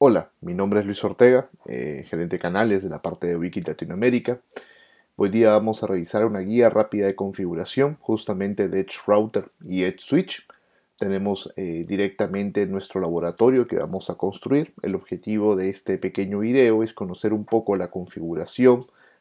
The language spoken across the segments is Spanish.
Hola, mi nombre es Luis Ortega, eh, gerente de canales de la parte de Wiki Latinoamérica. Hoy día vamos a revisar una guía rápida de configuración justamente de Edge Router y Edge Switch. Tenemos eh, directamente nuestro laboratorio que vamos a construir. El objetivo de este pequeño video es conocer un poco la configuración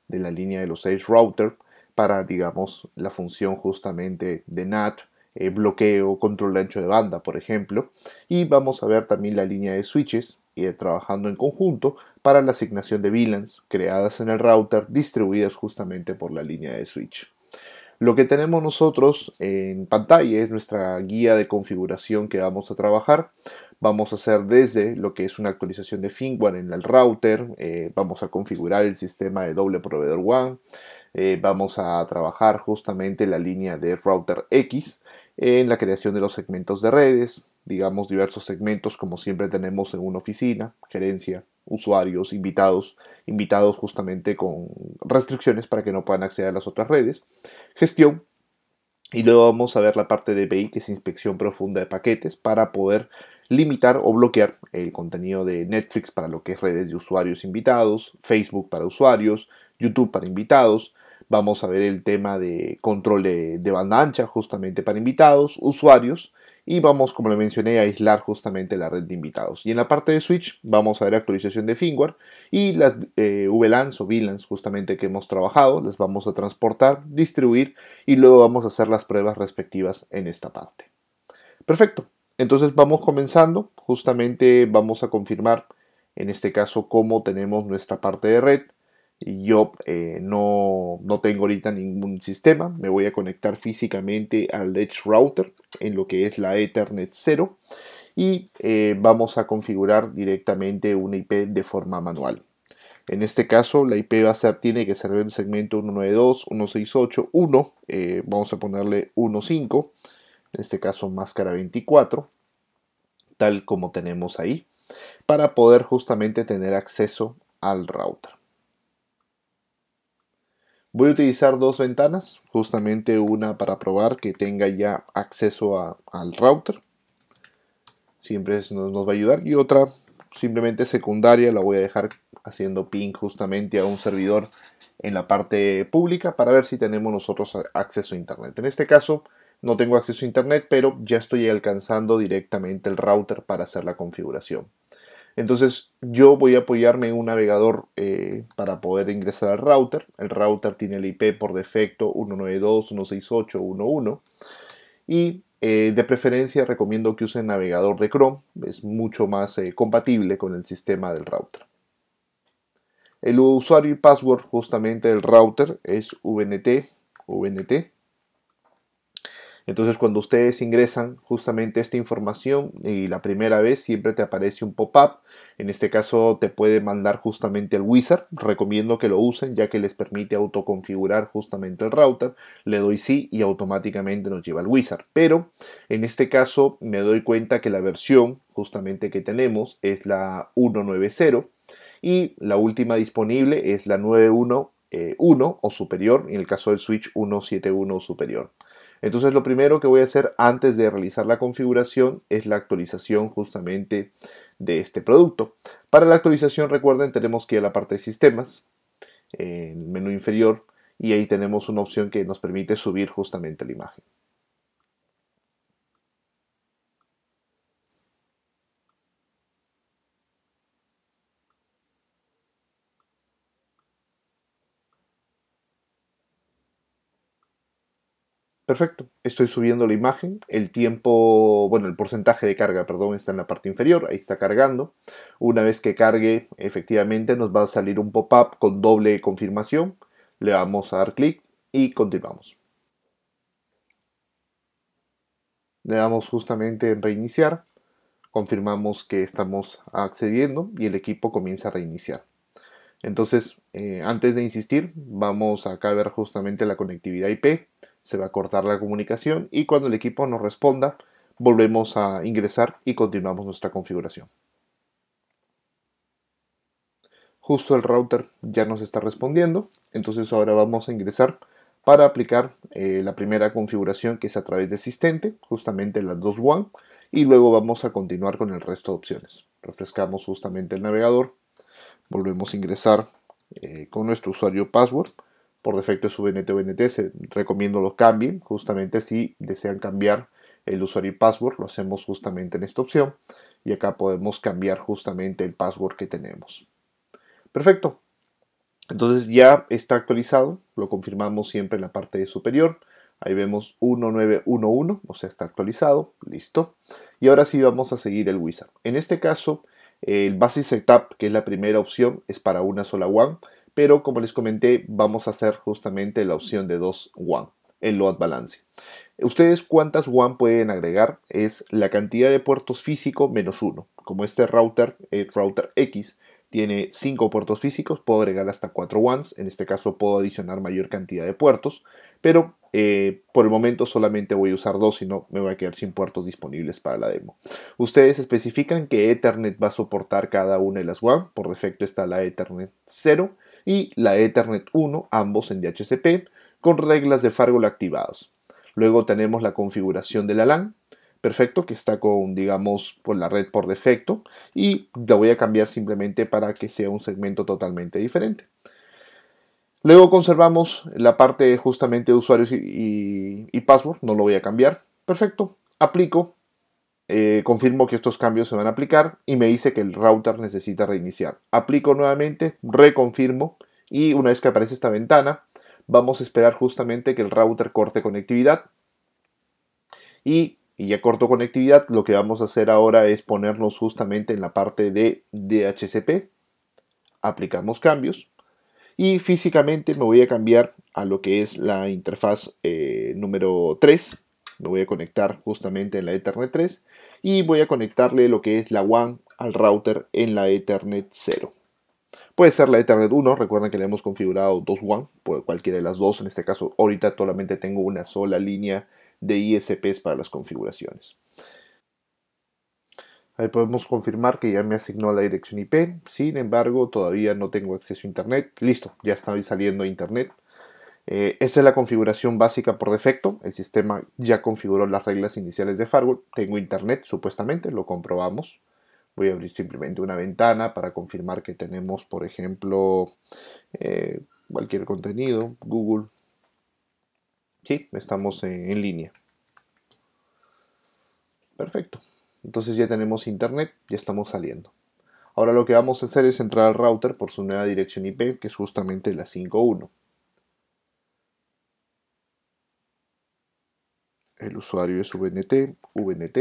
de la línea de los Edge Router para, digamos, la función justamente de NAT, eh, bloqueo, control de ancho de banda, por ejemplo. Y vamos a ver también la línea de switches y trabajando en conjunto para la asignación de VLANs creadas en el router distribuidas justamente por la línea de switch. Lo que tenemos nosotros en pantalla es nuestra guía de configuración que vamos a trabajar. Vamos a hacer desde lo que es una actualización de firmware en el router, eh, vamos a configurar el sistema de doble proveedor WAN, eh, vamos a trabajar justamente la línea de router X en la creación de los segmentos de redes, digamos, diversos segmentos como siempre tenemos en una oficina, gerencia, usuarios, invitados, invitados justamente con restricciones para que no puedan acceder a las otras redes, gestión, y luego vamos a ver la parte de BI, que es inspección profunda de paquetes, para poder limitar o bloquear el contenido de Netflix para lo que es redes de usuarios invitados, Facebook para usuarios, YouTube para invitados, vamos a ver el tema de control de, de banda ancha justamente para invitados, usuarios, y vamos, como le mencioné, a aislar justamente la red de invitados. Y en la parte de Switch vamos a ver actualización de firmware y las eh, VLANs o VLANs justamente que hemos trabajado, las vamos a transportar, distribuir y luego vamos a hacer las pruebas respectivas en esta parte. Perfecto, entonces vamos comenzando, justamente vamos a confirmar en este caso cómo tenemos nuestra parte de red, yo eh, no, tengo ahorita ningún sistema, me voy a conectar físicamente al Edge Router en lo que es la Ethernet 0 y eh, vamos a configurar directamente una IP de forma manual. En este caso la IP va a ser, tiene que ser el segmento 192.168.1 1, eh, vamos a ponerle 15, en este caso máscara 24, tal como tenemos ahí, para poder justamente tener acceso al router. Voy a utilizar dos ventanas, justamente una para probar que tenga ya acceso al router. Siempre nos, nos va a ayudar. Y otra simplemente secundaria, la voy a dejar haciendo ping justamente a un servidor en la parte pública para ver si tenemos nosotros acceso a internet. En este caso no tengo acceso a internet, pero ya estoy alcanzando directamente el router para hacer la configuración. Entonces yo voy a apoyarme en un navegador eh, para poder ingresar al router. El router tiene el IP por defecto 192.168.1.1 y eh, de preferencia recomiendo que el navegador de Chrome, es mucho más eh, compatible con el sistema del router. El usuario y password justamente del router es VNT, VNT entonces cuando ustedes ingresan justamente esta información y la primera vez siempre te aparece un pop-up. En este caso te puede mandar justamente el wizard. Recomiendo que lo usen ya que les permite autoconfigurar justamente el router. Le doy sí y automáticamente nos lleva al wizard. Pero en este caso me doy cuenta que la versión justamente que tenemos es la 190 y la última disponible es la 911 eh, o superior, en el caso del switch 171 o superior. Entonces lo primero que voy a hacer antes de realizar la configuración es la actualización justamente de este producto. Para la actualización recuerden tenemos que ir a la parte de sistemas, eh, en el menú inferior, y ahí tenemos una opción que nos permite subir justamente la imagen. Perfecto, estoy subiendo la imagen, el tiempo, bueno, el porcentaje de carga, perdón, está en la parte inferior, ahí está cargando. Una vez que cargue, efectivamente nos va a salir un pop-up con doble confirmación, le vamos a dar clic y continuamos. Le damos justamente en reiniciar, confirmamos que estamos accediendo y el equipo comienza a reiniciar. Entonces, eh, antes de insistir, vamos acá a ver justamente la conectividad IP se va a cortar la comunicación y cuando el equipo nos responda, volvemos a ingresar y continuamos nuestra configuración. Justo el router ya nos está respondiendo, entonces ahora vamos a ingresar para aplicar eh, la primera configuración que es a través de asistente, justamente la 2.1, y luego vamos a continuar con el resto de opciones. Refrescamos justamente el navegador, volvemos a ingresar eh, con nuestro usuario password por defecto es VNT o VNT, se recomiendo lo cambien, justamente si desean cambiar el usuario y password, lo hacemos justamente en esta opción y acá podemos cambiar justamente el password que tenemos. Perfecto, entonces ya está actualizado, lo confirmamos siempre en la parte superior, ahí vemos 1911, o sea está actualizado, listo. Y ahora sí vamos a seguir el wizard. En este caso, el Basic Setup, que es la primera opción, es para una sola WAN pero como les comenté, vamos a hacer justamente la opción de 2 WAN, en load balance. Ustedes cuántas WAN pueden agregar es la cantidad de puertos físico menos uno. Como este router, eh, router X, tiene 5 puertos físicos, puedo agregar hasta 4 WANs, en este caso puedo adicionar mayor cantidad de puertos, pero eh, por el momento solamente voy a usar 2, si no me voy a quedar sin puertos disponibles para la demo. Ustedes especifican que Ethernet va a soportar cada una de las WAN, por defecto está la Ethernet 0 y la Ethernet 1, ambos en DHCP, con reglas de fargol activados. Luego tenemos la configuración de la LAN, perfecto, que está con, digamos, por la red por defecto y la voy a cambiar simplemente para que sea un segmento totalmente diferente. Luego conservamos la parte justamente de usuarios y password, no lo voy a cambiar, perfecto, aplico eh, confirmo que estos cambios se van a aplicar y me dice que el router necesita reiniciar. Aplico nuevamente, reconfirmo y una vez que aparece esta ventana, vamos a esperar justamente que el router corte conectividad. Y, ya corto conectividad, lo que vamos a hacer ahora es ponernos justamente en la parte de DHCP. Aplicamos cambios y físicamente me voy a cambiar a lo que es la interfaz eh, número 3 me voy a conectar justamente en la Ethernet 3 y voy a conectarle lo que es la WAN al router en la Ethernet 0. Puede ser la Ethernet 1, recuerden que le hemos configurado dos WAN, cualquiera de las dos, en este caso ahorita solamente tengo una sola línea de ISPs para las configuraciones. Ahí podemos confirmar que ya me asignó la dirección IP, sin embargo todavía no tengo acceso a internet. Listo, ya está saliendo internet. Eh, esa es la configuración básica por defecto. El sistema ya configuró las reglas iniciales de firewall. Tengo internet, supuestamente, lo comprobamos. Voy a abrir simplemente una ventana para confirmar que tenemos, por ejemplo, eh, cualquier contenido, Google. Sí, estamos en, en línea. Perfecto. Entonces ya tenemos internet, ya estamos saliendo. Ahora lo que vamos a hacer es entrar al router por su nueva dirección IP, que es justamente la 51. El usuario es VNT, VNT.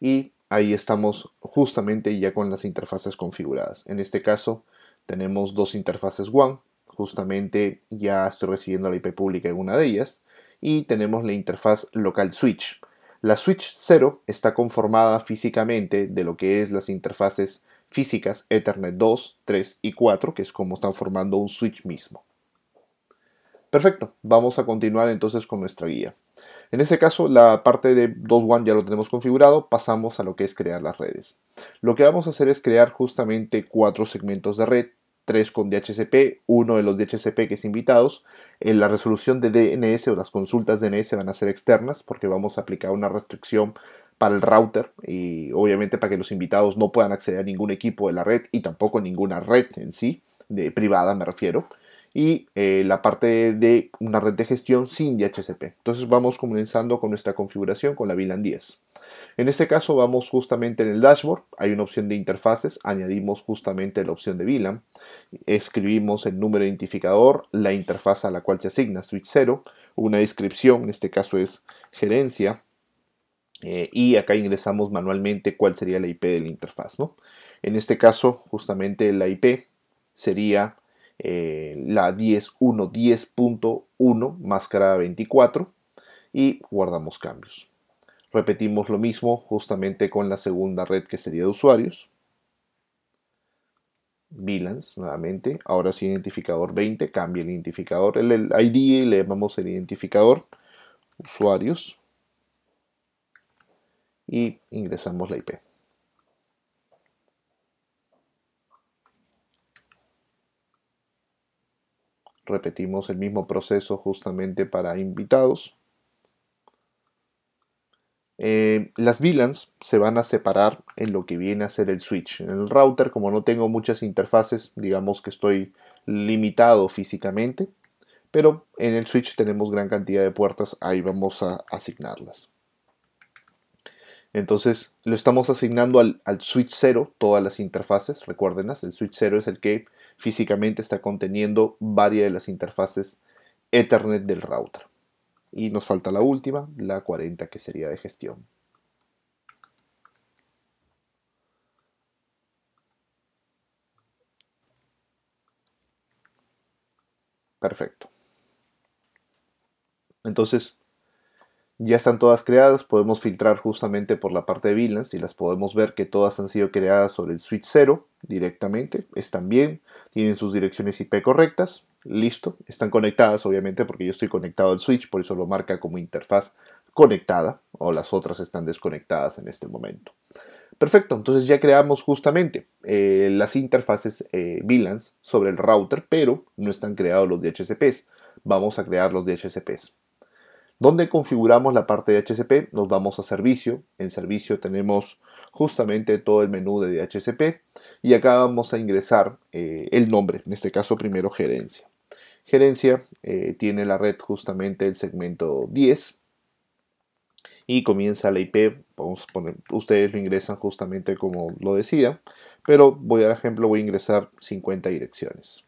Y ahí estamos justamente ya con las interfaces configuradas. En este caso tenemos dos interfaces WAN, justamente ya estoy recibiendo la IP pública en una de ellas, y tenemos la interfaz local switch. La switch 0 está conformada físicamente de lo que es las interfaces físicas Ethernet 2, 3 y 4, que es como están formando un switch mismo. Perfecto, vamos a continuar entonces con nuestra guía. En este caso, la parte de 2.1 ya lo tenemos configurado, pasamos a lo que es crear las redes. Lo que vamos a hacer es crear justamente cuatro segmentos de red, tres con DHCP, uno de los DHCP que es invitados. En eh, la resolución de DNS o las consultas de DNS van a ser externas porque vamos a aplicar una restricción para el router y obviamente para que los invitados no puedan acceder a ningún equipo de la red y tampoco ninguna red en sí, de privada me refiero y eh, la parte de una red de gestión sin DHCP. Entonces vamos comenzando con nuestra configuración con la VLAN 10. En este caso vamos justamente en el dashboard, hay una opción de interfaces, añadimos justamente la opción de VLAN, escribimos el número de identificador, la interfaz a la cual se asigna, switch 0, una descripción, en este caso es gerencia, eh, y acá ingresamos manualmente cuál sería la IP de la interfaz. ¿no? En este caso, justamente la IP sería eh, la 10.1, 10.1, máscara 24 y guardamos cambios. Repetimos lo mismo justamente con la segunda red que sería de usuarios. VLANs nuevamente, ahora sí identificador 20, cambia el identificador, el, ID y le llamamos el identificador usuarios y ingresamos la IP. Repetimos el mismo proceso justamente para invitados. Eh, las VLANs se van a separar en lo que viene a ser el switch. En el router, como no tengo muchas interfaces, digamos que estoy limitado físicamente, pero en el switch tenemos gran cantidad de puertas, ahí vamos a asignarlas. Entonces lo estamos asignando al, al switch 0, todas las interfaces, recuérdenlas, el switch 0 es el que físicamente está conteniendo varias de las interfaces Ethernet del router. Y nos falta la última, la 40, que sería de gestión. Perfecto. Entonces, ya están todas creadas, podemos filtrar justamente por la parte de VLANs y las podemos ver que todas han sido creadas sobre el switch 0 directamente, están bien, tienen sus direcciones IP correctas, listo, están conectadas obviamente porque yo estoy conectado al switch, por eso lo marca como interfaz conectada o las otras están desconectadas en este momento. Perfecto, entonces ya creamos justamente eh, las interfaces eh, VLANs sobre el router, pero no están creados los DHCPs. Vamos a crear los DHCPs. Donde configuramos la parte de HCP? nos vamos a servicio. En servicio tenemos justamente todo el menú de DHCP y acá vamos a ingresar eh, el nombre, en este caso primero gerencia. Gerencia eh, tiene la red justamente el segmento 10 y comienza la IP, poner, ustedes lo ingresan justamente como lo decía, pero voy a dar ejemplo, voy a ingresar 50 direcciones.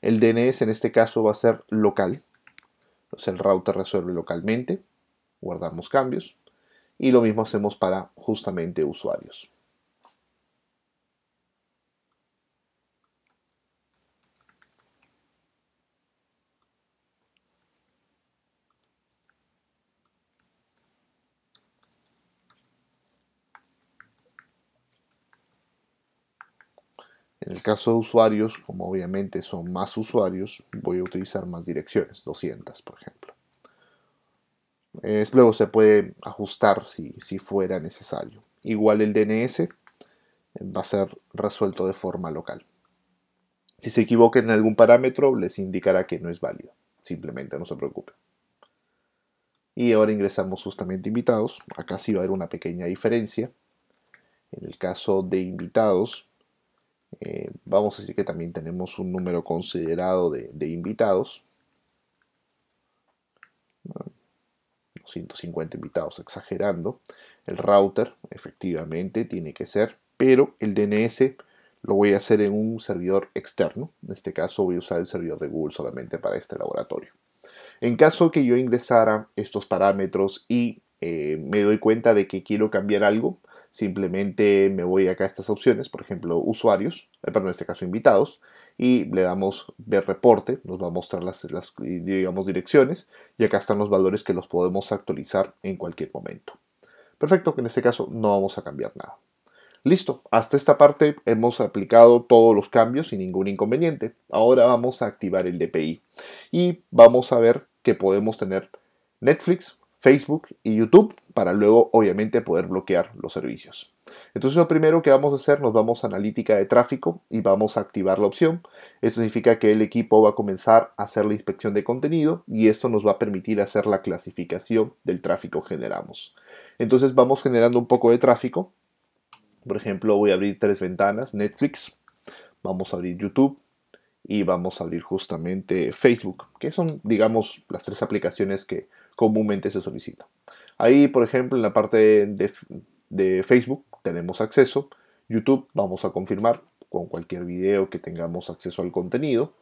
El DNS en este caso va a ser local, el router resuelve localmente, guardamos cambios y lo mismo hacemos para justamente usuarios. En el caso de usuarios, como obviamente son más usuarios, voy a utilizar más direcciones, 200 por ejemplo. luego se puede ajustar si, fuera necesario. Igual el DNS eh, va a ser resuelto de forma local. Si se equivoquen en algún parámetro, les indicará que no es válido. Simplemente no se preocupe. Y ahora ingresamos justamente invitados. Acá sí va a haber una pequeña diferencia. En el caso de invitados, eh, vamos a decir que también tenemos un número considerado de, invitados. 250 ah, invitados, exagerando. El router efectivamente tiene que ser, pero el DNS lo voy a hacer en un servidor externo. En este caso voy a usar el servidor de Google solamente para este laboratorio. En caso que yo ingresara estos parámetros y eh, me doy cuenta de que quiero cambiar algo, Simplemente me voy acá a estas opciones, por ejemplo, usuarios, eh, perdón, en este caso invitados, y le damos ver reporte, nos va a mostrar las, las, digamos, direcciones, y acá están los valores que los podemos actualizar en cualquier momento. Perfecto, que en este caso no vamos a cambiar nada. Listo, hasta esta parte hemos aplicado todos los cambios sin ningún inconveniente. Ahora vamos a activar el DPI y vamos a ver que podemos tener Netflix Facebook y YouTube para luego obviamente poder bloquear los servicios. Entonces lo primero que vamos a hacer, nos vamos a analítica de tráfico y vamos a activar la opción. Esto significa que el equipo va a comenzar a hacer la inspección de contenido y esto nos va a permitir hacer la clasificación del tráfico que generamos. Entonces vamos generando un poco de tráfico. Por ejemplo, voy a abrir tres ventanas, Netflix, vamos a abrir YouTube y vamos a abrir justamente Facebook, que son, digamos, las tres aplicaciones que comúnmente se solicita. Ahí, por ejemplo, en la parte de, Facebook tenemos acceso. YouTube vamos a confirmar con cualquier video que tengamos acceso al contenido.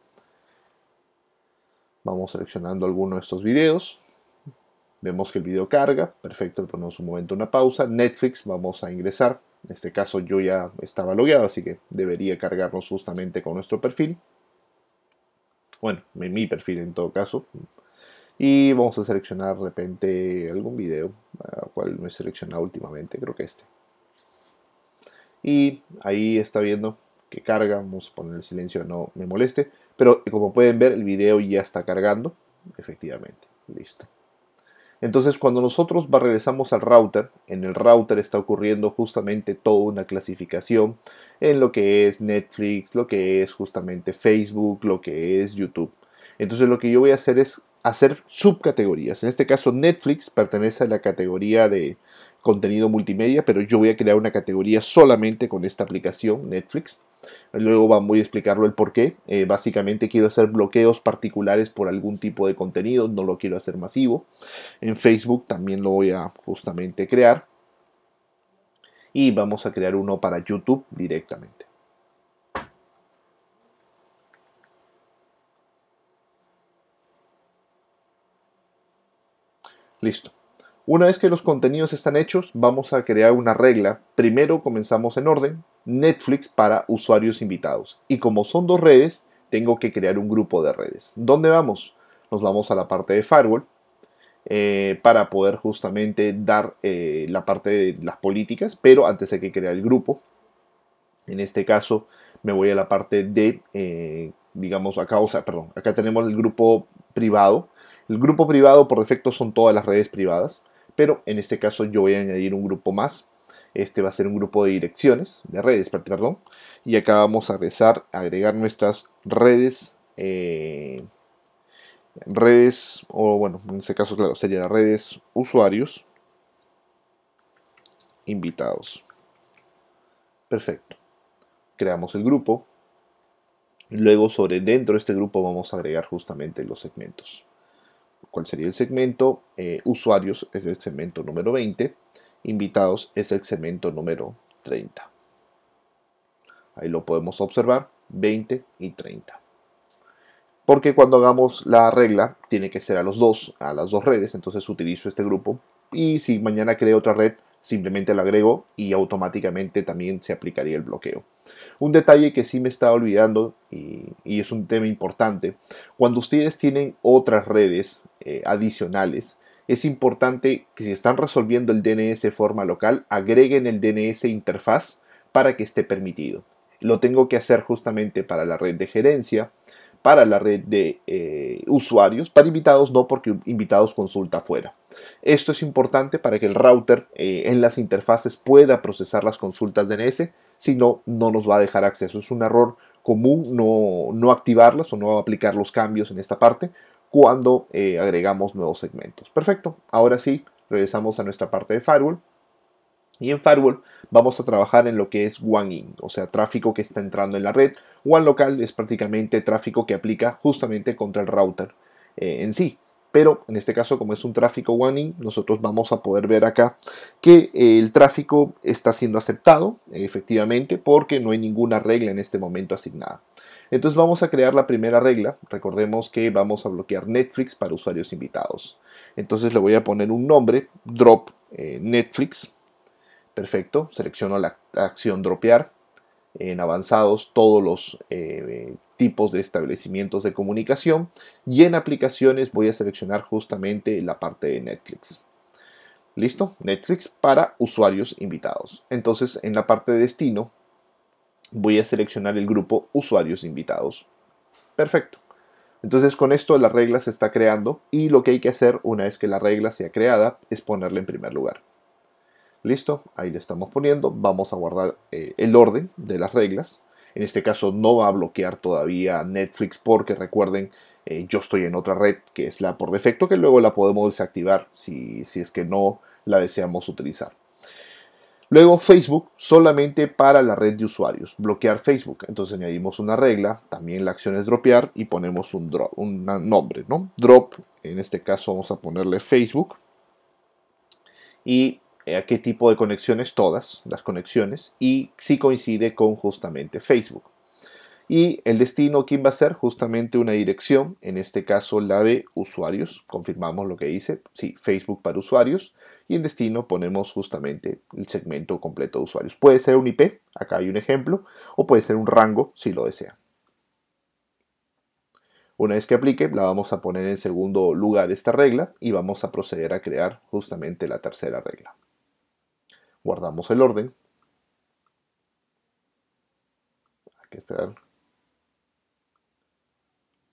Vamos seleccionando alguno de estos videos. Vemos que el video carga. Perfecto, le ponemos un momento una pausa. Netflix vamos a ingresar. En este caso yo ya estaba logueado, así que debería cargarnos justamente con nuestro perfil. Bueno, mi perfil en todo caso. Y vamos a seleccionar de repente algún video, cual no he seleccionado últimamente, creo que este. Y ahí está viendo que carga, vamos a poner el silencio, no me moleste. Pero eh, como pueden ver, el video ya está cargando, efectivamente, listo. Entonces cuando nosotros regresamos al router, en el router está ocurriendo justamente toda una clasificación en lo que es Netflix, lo que es justamente Facebook, lo que es YouTube. Entonces lo que yo voy a hacer es hacer subcategorías. En este caso, Netflix pertenece a la categoría de contenido multimedia, pero yo voy a crear una categoría solamente con esta aplicación Netflix. Luego voy a explicarlo el por qué. Eh, básicamente quiero hacer bloqueos particulares por algún tipo de contenido, no lo quiero hacer masivo. En Facebook también lo voy a justamente crear. Y vamos a crear uno para YouTube directamente. Listo. Una vez que los contenidos están hechos, vamos a crear una regla. Primero comenzamos en orden, Netflix para usuarios invitados. Y como son dos redes, tengo que crear un grupo de redes. ¿Dónde vamos? Nos vamos a la parte de firewall eh, para poder justamente dar eh, la parte de las políticas, pero antes hay que crear el grupo. En este caso me voy a la parte de, eh, digamos, acá, o sea, perdón, acá tenemos el grupo privado. El grupo privado por defecto son todas las redes privadas, pero en este caso yo voy a añadir un grupo más. Este va a ser un grupo de direcciones, de redes, perdón. Y acá vamos a agregar, agregar nuestras redes, eh, redes, o bueno, en este caso, claro, serían redes usuarios invitados. Perfecto. Creamos el grupo, Luego sobre dentro de este grupo vamos a agregar justamente los segmentos. ¿Cuál sería el segmento? Eh, usuarios es el segmento número 20. Invitados es el segmento número 30. Ahí lo podemos observar, 20 y 30. Porque cuando hagamos la regla, tiene que ser a los dos, a las dos redes, entonces utilizo este grupo. Y si mañana creé otra red, simplemente lo agrego y automáticamente también se aplicaría el bloqueo. Un detalle que sí me estaba olvidando y, es un tema importante, cuando ustedes tienen otras redes eh, adicionales, es importante que si están resolviendo el DNS de forma local, agreguen el DNS interfaz para que esté permitido. Lo tengo que hacer justamente para la red de gerencia, para la red de eh, usuarios, para invitados no, porque invitados consulta fuera Esto es importante para que el router eh, en las interfaces pueda procesar las consultas DNS, si no, no nos va a dejar acceso. Es un error común no, activarlas o no aplicar los cambios en esta parte cuando eh, agregamos nuevos segmentos. Perfecto, ahora sí, regresamos a nuestra parte de firewall. Y en firewall vamos a trabajar en lo que es one in, o sea, tráfico que está entrando en la red. One local es prácticamente tráfico que aplica justamente contra el router eh, en sí. Pero en este caso, como es un tráfico one in, nosotros vamos a poder ver acá que eh, el tráfico está siendo aceptado efectivamente porque no hay ninguna regla en este momento asignada. Entonces vamos a crear la primera regla. Recordemos que vamos a bloquear Netflix para usuarios invitados. Entonces le voy a poner un nombre, drop eh, Netflix Perfecto, selecciono la acción dropear. En avanzados todos los eh, tipos de establecimientos de comunicación y en aplicaciones voy a seleccionar justamente la parte de Netflix. ¿Listo? Netflix para usuarios invitados. Entonces en la parte de destino voy a seleccionar el grupo usuarios invitados. Perfecto. Entonces con esto la regla se está creando y lo que hay que hacer una vez que la regla sea creada es ponerla en primer lugar. Listo, ahí le estamos poniendo. Vamos a guardar eh, el orden de las reglas. En este caso no va a bloquear todavía Netflix porque recuerden, eh, yo estoy en otra red que es la por defecto que luego la podemos desactivar si, si es que no la deseamos utilizar. Luego Facebook solamente para la red de usuarios, bloquear Facebook. Entonces añadimos una regla, también la acción es dropear y ponemos un, un nombre, ¿no? Drop, en este caso vamos a ponerle Facebook. Y eh, a qué tipo de conexiones, todas las conexiones, y si coincide con justamente Facebook. Y el destino, ¿quién va a ser? Justamente una dirección, en este caso la de usuarios, confirmamos lo que dice, sí, Facebook para usuarios, y en destino ponemos justamente el segmento completo de usuarios. Puede ser un IP, acá hay un ejemplo, o puede ser un rango si lo desea. Una vez que aplique, la vamos a poner en segundo lugar esta regla y vamos a proceder a crear justamente la tercera regla. Guardamos el orden. Hay que esperar.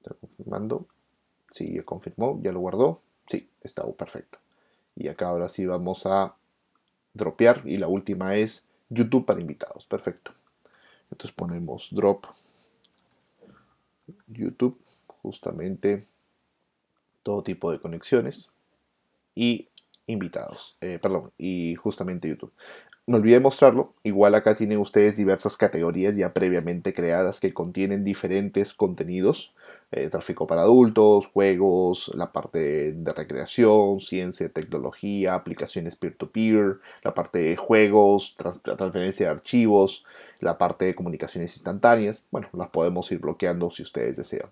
Está confirmando. Sí, ya confirmó, ya lo guardó. Sí, está perfecto. Y acá ahora sí vamos a dropear. Y la última es YouTube para invitados. Perfecto. Entonces ponemos drop YouTube, justamente todo tipo de conexiones. Y invitados, eh, perdón, y justamente YouTube. No olvide mostrarlo, igual acá tienen ustedes diversas categorías ya previamente creadas que contienen diferentes contenidos, eh, tráfico para adultos, juegos, la parte de recreación, ciencia, tecnología, aplicaciones peer-to-peer, la parte de juegos, transferencia de archivos, la parte de comunicaciones instantáneas, bueno, las podemos ir bloqueando si ustedes desean.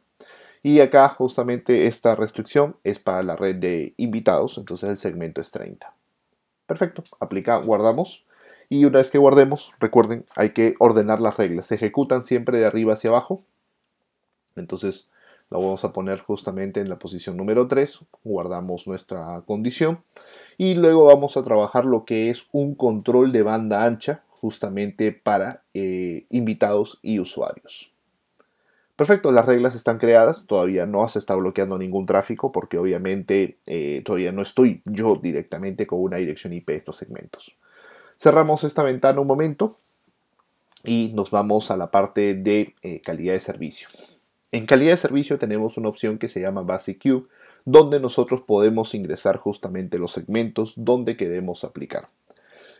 Y acá justamente esta restricción es para la red de invitados, entonces el segmento es 30. Perfecto, aplica, guardamos. Y una vez que guardemos, recuerden, hay que ordenar las reglas. Se ejecutan siempre de arriba hacia abajo. Entonces la vamos a poner justamente en la posición número 3. Guardamos nuestra condición. Y luego vamos a trabajar lo que es un control de banda ancha justamente para eh, invitados y usuarios. Perfecto, las reglas están creadas, todavía no se está bloqueando ningún tráfico porque obviamente eh, todavía no estoy yo directamente con una dirección IP de estos segmentos. Cerramos esta ventana un momento y nos vamos a la parte de eh, calidad de servicio. En calidad de servicio tenemos una opción que se llama Basic Queue, donde nosotros podemos ingresar justamente los segmentos donde queremos aplicar.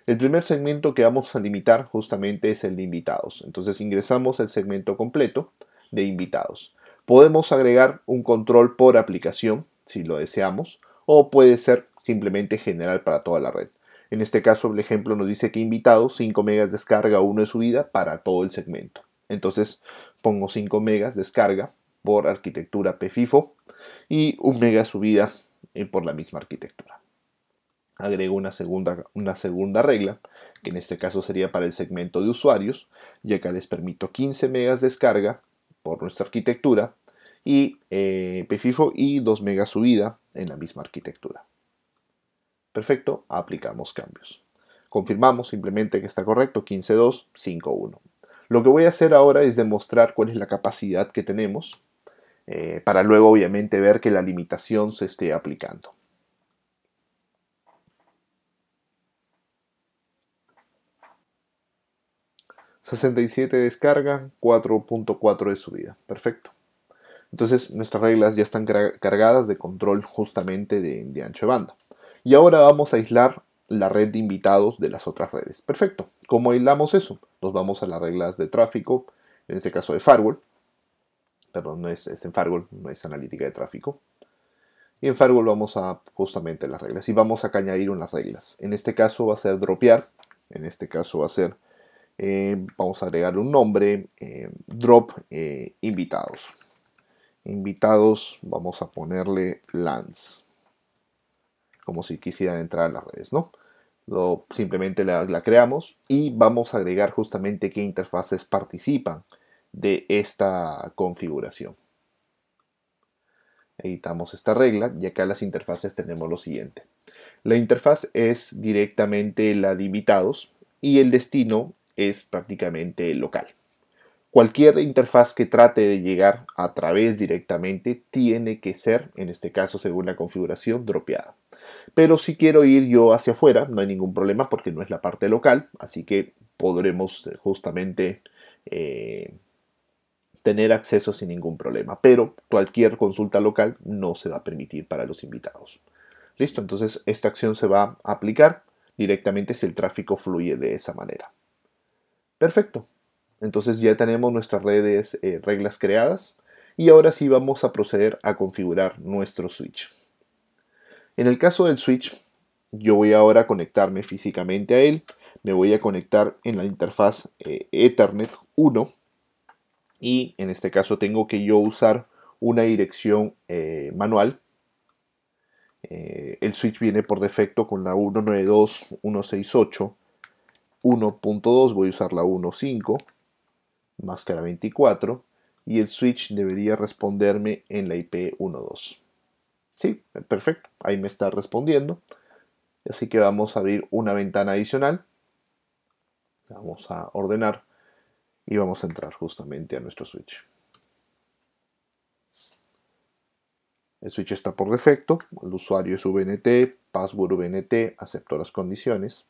El primer segmento que vamos a limitar justamente es el de invitados. Entonces ingresamos el segmento completo de invitados. Podemos agregar un control por aplicación, si lo deseamos, o puede ser simplemente general para toda la red. En este caso, el ejemplo nos dice que invitados 5 megas descarga, 1 de subida para todo el segmento. Entonces pongo 5 megas descarga por arquitectura PFIFO y 1 mega subida eh, por la misma arquitectura. Agrego una segunda, una segunda regla, que en este caso sería para el segmento de usuarios, ya que les permito 15 megas descarga por nuestra arquitectura y eh, PFIFO y 2 megas subida en la misma arquitectura. Perfecto, aplicamos cambios. Confirmamos simplemente que está correcto 15.2.5.1. Lo que voy a hacer ahora es demostrar cuál es la capacidad que tenemos eh, para luego obviamente ver que la limitación se esté aplicando. 67 descarga, 4.4 de subida. Perfecto. Entonces nuestras reglas ya están cargadas de control justamente de, ancho de banda. Y ahora vamos a aislar la red de invitados de las otras redes. Perfecto. ¿Cómo aislamos eso? Nos vamos a las reglas de tráfico, en este caso de firewall. Perdón, no es, en firewall, no es analítica de tráfico. Y en firewall vamos a justamente las reglas. Y vamos a añadir unas reglas. En este caso va a ser dropear. En este caso va a ser eh, vamos a agregar un nombre, eh, drop eh, invitados. Invitados, vamos a ponerle lands, como si quisieran entrar a las redes, ¿no? Lo, simplemente la, creamos y vamos a agregar justamente qué interfaces participan de esta configuración. Editamos esta regla y acá las interfaces tenemos lo siguiente. La interfaz es directamente la de invitados y el destino es prácticamente local. Cualquier interfaz que trate de llegar a través directamente tiene que ser, en este caso según la configuración, dropeada. Pero si quiero ir yo hacia afuera, no hay ningún problema porque no es la parte local, así que podremos eh, justamente eh, tener acceso sin ningún problema. Pero cualquier consulta local no se va a permitir para los invitados. Listo, entonces esta acción se va a aplicar directamente si el tráfico fluye de esa manera. Perfecto. Entonces ya tenemos nuestras redes eh, reglas creadas y ahora sí vamos a proceder a configurar nuestro switch. En el caso del switch, yo voy ahora a conectarme físicamente a él. Me voy a conectar en la interfaz eh, Ethernet 1 y en este caso tengo que yo usar una dirección eh, manual. el switch viene por defecto con la 192.168 1.2, voy a usar la 1.5, máscara 24, y el switch debería responderme en la IP 1.2. Sí, perfecto, ahí me está respondiendo. Así que vamos a abrir una ventana adicional. Vamos a ordenar y vamos a entrar justamente a nuestro switch. El switch está por defecto, el usuario es VNT, password VNT, acepto las condiciones.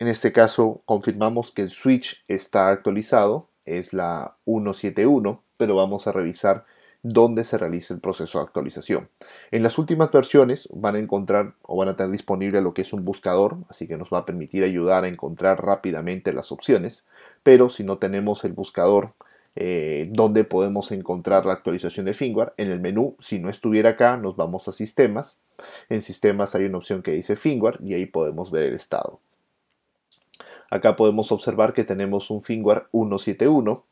En este caso confirmamos que el switch está actualizado, es la 171, pero vamos a revisar dónde se realiza el proceso de actualización. En las últimas versiones van a encontrar o van a tener disponible lo que es un buscador, así que nos va a permitir ayudar a encontrar rápidamente las opciones, pero si no tenemos el buscador eh, dónde podemos encontrar la actualización de firmware, en el menú, si no estuviera acá, nos vamos a sistemas, en sistemas hay una opción que dice firmware y ahí podemos ver el estado. Acá podemos observar que tenemos un firmware 171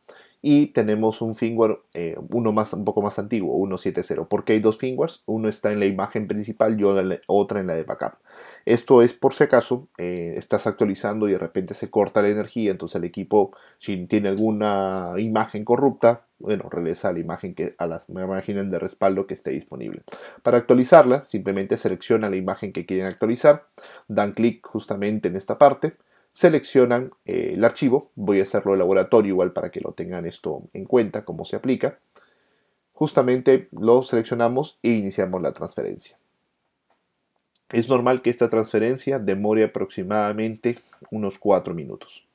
y tenemos un firmware, eh, uno más, un poco más antiguo, 170. ¿Por qué hay dos firmwares? Uno está en la imagen principal y otra en la de backup. Esto es por si acaso eh, estás actualizando y de repente se corta la energía, entonces el equipo, si tiene alguna imagen corrupta, bueno, regresa a la imagen, que, a las imágenes de respaldo que esté disponible. Para actualizarla, simplemente selecciona la imagen que quieren actualizar, dan clic justamente en esta parte, seleccionan eh, el archivo, voy a hacerlo de laboratorio igual para que lo tengan esto en cuenta, cómo se aplica, justamente lo seleccionamos e iniciamos la transferencia. Es normal que esta transferencia demore aproximadamente unos 4 minutos.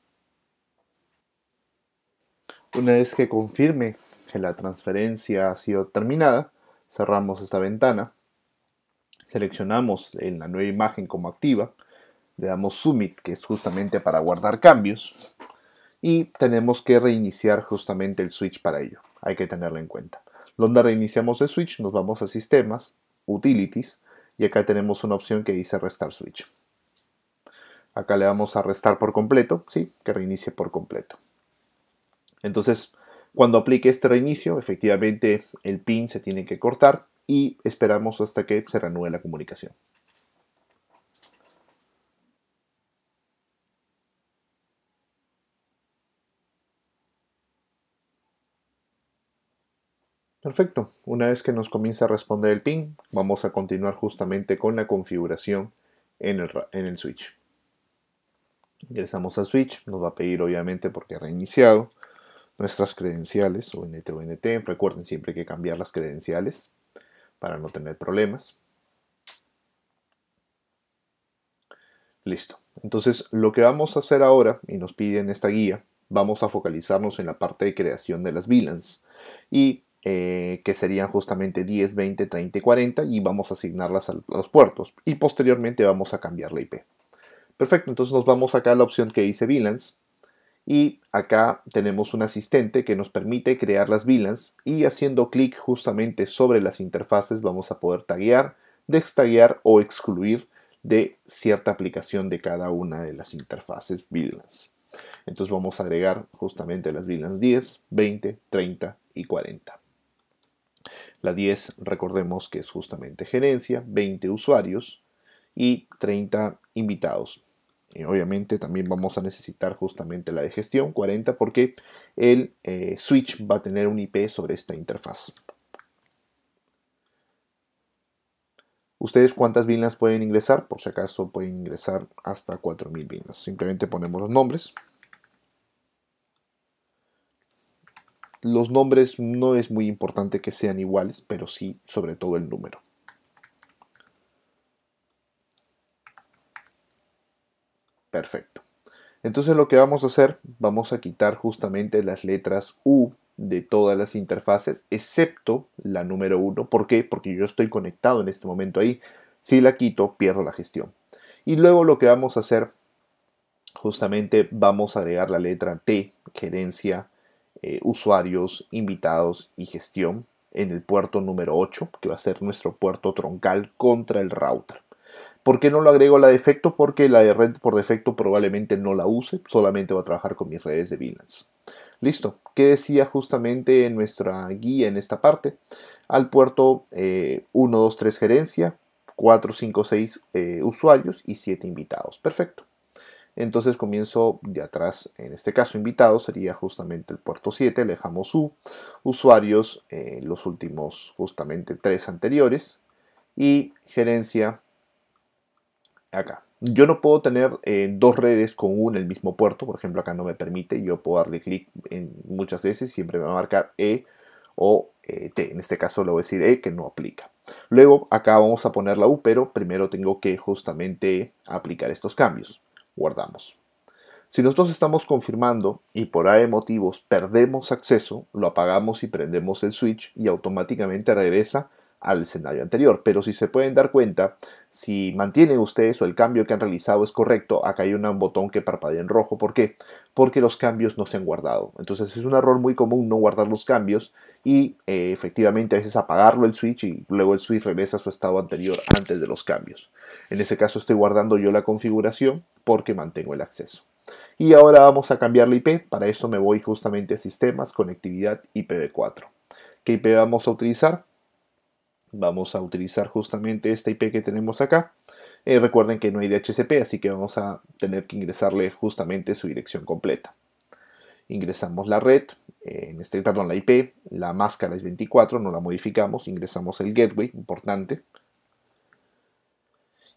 Una vez que confirme que la transferencia ha sido terminada, cerramos esta ventana, seleccionamos en la nueva imagen como activa, le damos Summit, que es justamente para guardar cambios, y tenemos que reiniciar justamente el switch para ello. Hay que tenerlo en cuenta. Donde reiniciamos el switch, nos vamos a Sistemas, Utilities, y acá tenemos una opción que dice Restar Switch. Acá le vamos a restar por completo, ¿sí? Que reinicie por completo. Entonces, cuando aplique este reinicio, efectivamente el pin se tiene que cortar y esperamos hasta que se renueve la comunicación. Perfecto. Una vez que nos comienza a responder el ping, vamos a continuar justamente con la configuración en el, en el switch. Ingresamos al switch, nos va a pedir obviamente porque ha reiniciado nuestras credenciales, ONT, ONT. Recuerden siempre que cambiar las credenciales para no tener problemas. Listo. Entonces, lo que vamos a hacer ahora, y nos pide en esta guía, vamos a focalizarnos en la parte de creación de las VLANs. Y eh, que serían justamente 10, 20, 30 y 40 y vamos a asignarlas a los puertos y posteriormente vamos a cambiar la IP. Perfecto, entonces nos vamos acá a la opción que dice VLANs y acá tenemos un asistente que nos permite crear las VLANs y haciendo clic justamente sobre las interfaces vamos a poder taguear, destaguear o excluir de cierta aplicación de cada una de las interfaces VLANs. Entonces vamos a agregar justamente las VLANs 10, 20, 30 y 40. La 10, recordemos que es justamente gerencia, 20 usuarios y 30 invitados. Y obviamente también vamos a necesitar justamente la de gestión 40 porque el eh, switch va a tener un IP sobre esta interfaz. ¿Ustedes cuántas VLANs pueden ingresar? Por si acaso pueden ingresar hasta 4.000 VLANs. Simplemente ponemos los nombres. Los nombres no es muy importante que sean iguales, pero sí sobre todo el número. Perfecto. Entonces lo que vamos a hacer, vamos a quitar justamente las letras U de todas las interfaces, excepto la número 1. ¿Por qué? Porque yo estoy conectado en este momento ahí. Si la quito, pierdo la gestión. Y luego lo que vamos a hacer, justamente vamos a agregar la letra T, gerencia eh, usuarios, invitados y gestión en el puerto número 8, que va a ser nuestro puerto troncal contra el router. ¿Por qué no lo agrego a la defecto? Porque la de red por defecto probablemente no la use, solamente va a trabajar con mis redes de VLANs. Listo, ¿qué decía justamente en nuestra guía en esta parte? Al puerto eh, 123 gerencia, 4, 5, 6 usuarios y 7 invitados. Perfecto. Entonces comienzo de atrás, en este caso invitado sería justamente el puerto 7, le dejamos U, usuarios eh, los últimos justamente tres anteriores y gerencia acá. Yo no puedo tener eh, dos redes con U en el mismo puerto, por ejemplo acá no me permite, yo puedo darle clic muchas veces, siempre me va a marcar E o eh, T, en este caso le voy a decir E que no aplica. Luego acá vamos a poner la U, pero primero tengo que justamente aplicar estos cambios guardamos. Si nosotros estamos confirmando y por AE motivos perdemos acceso, lo apagamos y prendemos el switch y automáticamente regresa al escenario anterior. Pero si se pueden dar cuenta, si mantienen ustedes o el cambio que han realizado es correcto, acá hay un botón que parpadea en rojo. ¿Por qué? Porque los cambios no se han guardado. Entonces es un error muy común no guardar los cambios y eh, efectivamente a veces apagarlo el switch y luego el switch regresa a su estado anterior antes de los cambios. En ese caso estoy guardando yo la configuración porque mantengo el acceso. Y ahora vamos a cambiar la IP. Para eso me voy justamente a sistemas, conectividad IPv4. ¿Qué IP vamos a utilizar? vamos a utilizar justamente esta IP que tenemos acá. Eh, recuerden que no hay DHCP, así que vamos a tener que ingresarle justamente su dirección completa. Ingresamos la red, eh, en este, la IP, la máscara es 24, no la modificamos, ingresamos el gateway, importante,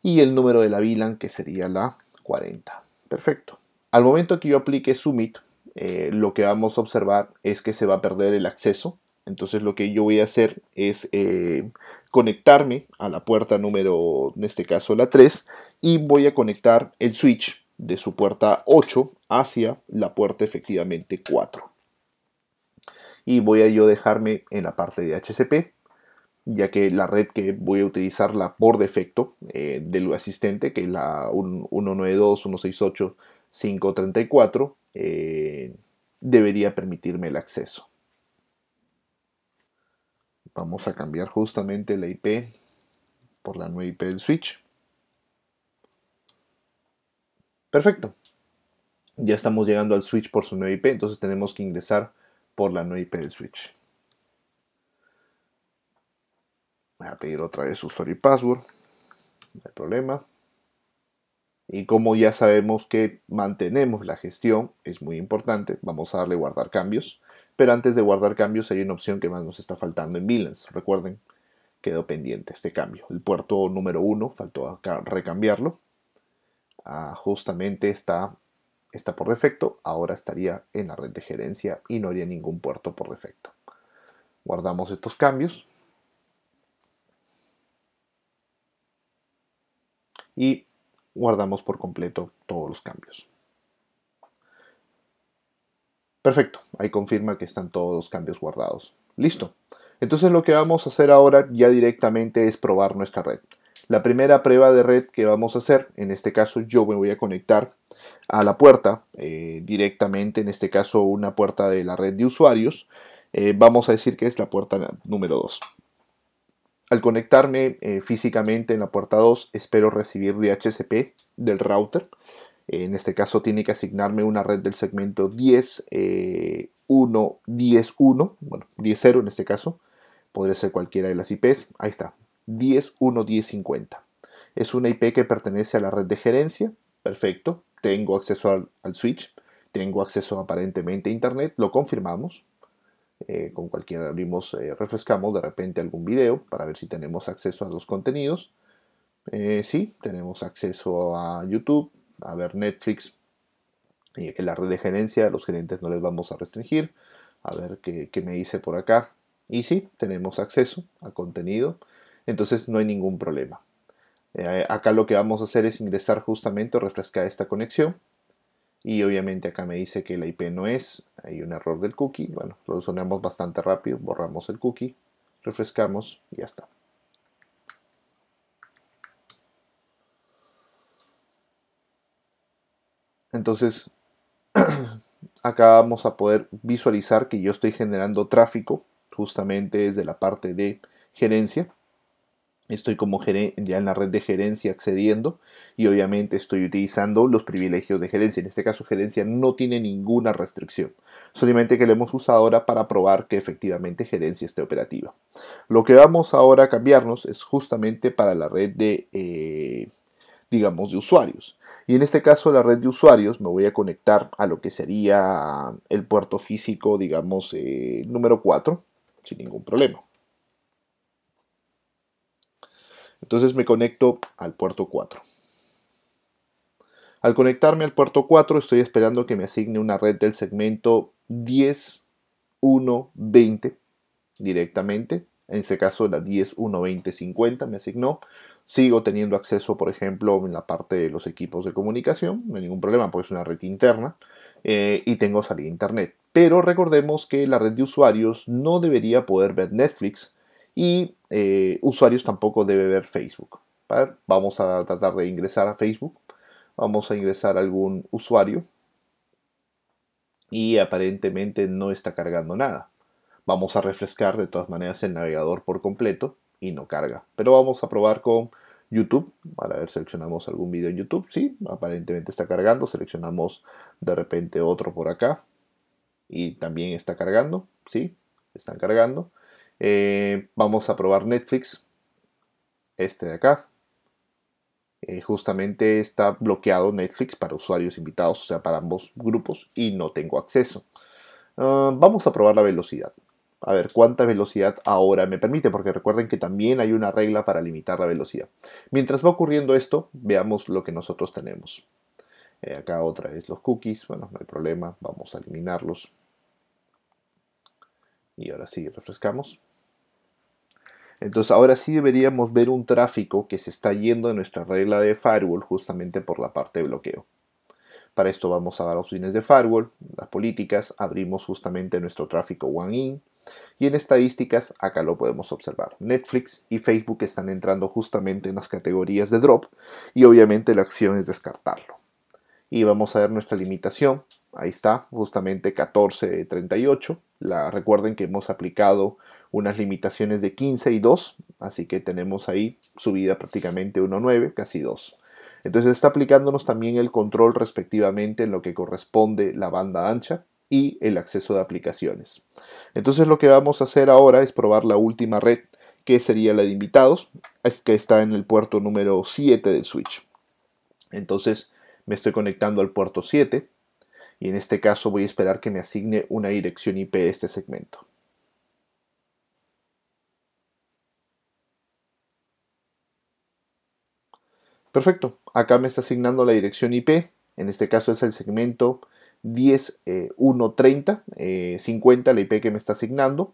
y el número de la VLAN que sería la 40. Perfecto. Al momento que yo aplique Summit, eh, lo que vamos a observar es que se va a perder el acceso entonces lo que yo voy a hacer es eh, conectarme a la puerta número, en este caso la 3, y voy a conectar el switch de su puerta 8 hacia la puerta efectivamente 4. Y voy a yo dejarme en la parte de HCP, ya que la red que voy a utilizarla por defecto eh, del asistente, que es la 192.168.534, eh, debería permitirme el acceso vamos a cambiar justamente la IP por la nueva IP del switch. Perfecto. Ya estamos llegando al switch por su nueva IP, entonces tenemos que ingresar por la nueva IP del switch. Voy a pedir otra vez usuario y password. No hay problema. Y como ya sabemos que mantenemos la gestión, es muy importante, vamos a darle guardar cambios. Pero antes de guardar cambios hay una opción que más nos está faltando en Bilance. Recuerden, quedó pendiente este cambio. El puerto número 1, faltó recambiarlo. Ah, justamente está, está por defecto, ahora estaría en la red de gerencia y no haría ningún puerto por defecto. Guardamos estos cambios. Y guardamos por completo todos los cambios. Perfecto, ahí confirma que están todos los cambios guardados. Listo. Entonces lo que vamos a hacer ahora ya directamente es probar nuestra red. La primera prueba de red que vamos a hacer, en este caso yo me voy a conectar a la puerta eh, directamente, en este caso una puerta de la red de usuarios. Eh, vamos a decir que es la puerta número 2. Al conectarme eh, físicamente en la puerta 2, espero recibir DHCP del router. Eh, en este caso tiene que asignarme una red del segmento 10, eh, bueno, 10.0 en este caso. Podría ser cualquiera de las IPs. Ahí está, 10.1.10.50. Es una IP que pertenece a la red de gerencia. Perfecto, tengo acceso al switch, tengo acceso aparentemente a Internet, lo confirmamos. Eh, con cualquiera abrimos, eh, refrescamos de repente algún video para ver si tenemos acceso a los contenidos. si eh, sí, tenemos acceso a YouTube, a ver Netflix, en la red de gerencia, los gerentes no les vamos a restringir, a ver qué, me hice por acá. Y sí, tenemos acceso a contenido, entonces no hay ningún problema. acá lo que vamos a hacer es ingresar justamente o refrescar esta conexión y obviamente acá me dice que la IP no es, hay un error del cookie, bueno, lo solucionamos bastante rápido, borramos el cookie, refrescamos y ya está. Entonces, acá vamos a poder visualizar que yo estoy generando tráfico justamente desde la parte de gerencia. Estoy como ya en la red de gerencia accediendo y obviamente estoy utilizando los privilegios de gerencia. En este caso, gerencia no tiene ninguna restricción, solamente que lo hemos usado ahora para probar que efectivamente gerencia esté operativa. Lo que vamos ahora a cambiarnos es justamente para la red de, eh, digamos, de usuarios. Y en este caso, la red de usuarios me voy a conectar a lo que sería el puerto físico, digamos, eh, número 4, sin ningún problema. Entonces me conecto al puerto 4. Al conectarme al puerto 4 estoy esperando que me asigne una red del segmento 10.1.20 directamente. En este caso la 10.1.20.50 me asignó. Sigo teniendo acceso, por ejemplo, en la parte de los equipos de comunicación. No hay ningún problema porque es una red interna. Eh, y tengo salida a internet. Pero recordemos que la red de usuarios no debería poder ver Netflix y eh, usuarios tampoco debe ver Facebook. Vamos a tratar de ingresar a Facebook. Vamos a ingresar a algún usuario. Y aparentemente no está cargando nada. Vamos a refrescar de todas maneras el navegador por completo y no carga. Pero vamos a probar con YouTube para ver seleccionamos algún video en YouTube. Sí, aparentemente está cargando. Seleccionamos de repente otro por acá y también está cargando. Sí, están cargando. Eh, vamos a probar Netflix, este de acá. Eh, justamente está bloqueado Netflix para usuarios invitados, o sea, para ambos grupos, y no tengo acceso. Ah, vamos a probar la velocidad. A ver cuánta velocidad ahora me permite, porque recuerden que también hay una regla para limitar la velocidad. Mientras va ocurriendo esto, veamos lo que nosotros tenemos. Eh, acá otra vez los cookies, bueno, no hay problema, vamos a eliminarlos. Y ahora sí, refrescamos. Entonces ahora sí deberíamos ver un tráfico que se está yendo de nuestra regla de firewall justamente por la parte de bloqueo. Para esto vamos a dar fines de firewall, las políticas, abrimos justamente nuestro tráfico one in y en estadísticas acá lo podemos observar. Netflix y Facebook están entrando justamente en las categorías de drop y obviamente la acción es descartarlo. Y vamos a ver nuestra limitación, ahí está, justamente 14 38 la, recuerden que hemos aplicado unas limitaciones de 15 y 2, así que tenemos ahí subida prácticamente 1,9, casi 2. Entonces está aplicándonos también el control respectivamente en lo que corresponde la banda ancha y el acceso de aplicaciones. Entonces lo que vamos a hacer ahora es probar la última red, que sería la de invitados, es que está en el puerto número 7 del switch. Entonces me estoy conectando al puerto 7, y en este caso voy a esperar que me asigne una dirección IP este segmento. Perfecto, acá me está asignando la dirección IP, en este caso es el segmento 1013050, 50 eh, eh, la IP que me está asignando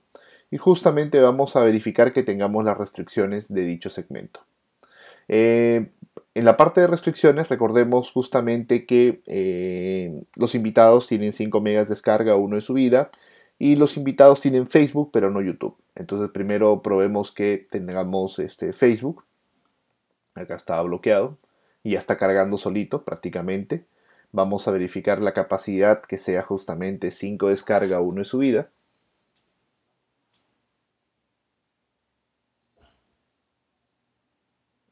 y justamente vamos a verificar que tengamos las restricciones de dicho segmento. Eh, en la parte de restricciones, recordemos justamente que eh, los invitados tienen 5 megas de descarga, uno en subida, y los invitados tienen Facebook, pero no YouTube. Entonces primero probemos que tengamos este Facebook. Acá está bloqueado y ya está cargando solito prácticamente. Vamos a verificar la capacidad que sea justamente 5 descarga, 1 en subida.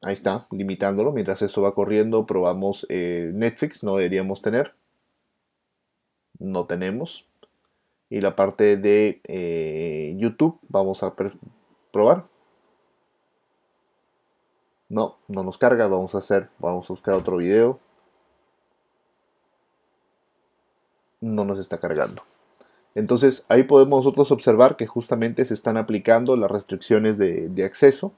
Ahí está, limitándolo. Mientras eso va corriendo, probamos eh, Netflix, no deberíamos tener. No tenemos. Y la parte de eh, YouTube, vamos a probar. No, no nos carga, vamos a hacer, vamos a buscar otro video. No nos está cargando. Entonces ahí podemos nosotros observar que justamente se están aplicando las restricciones de, de acceso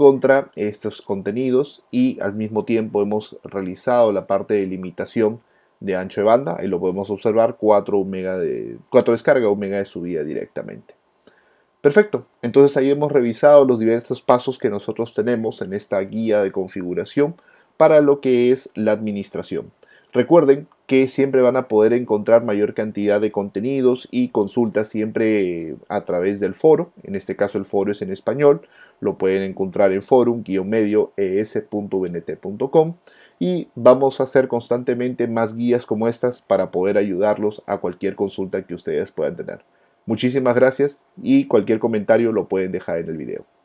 contra estos contenidos y al mismo tiempo hemos realizado la parte de limitación de ancho de banda, y lo podemos observar, 4, mega de, 4 descarga, omega mega de subida directamente. Perfecto, entonces ahí hemos revisado los diversos pasos que nosotros tenemos en esta guía de configuración para lo que es la administración. Recuerden que siempre van a poder encontrar mayor cantidad de contenidos y consultas siempre eh, a través del foro, en este caso el foro es en español, lo pueden encontrar en forum medio y vamos a hacer constantemente más guías como estas para poder ayudarlos a cualquier consulta que ustedes puedan tener. Muchísimas gracias y cualquier comentario lo pueden dejar en el video.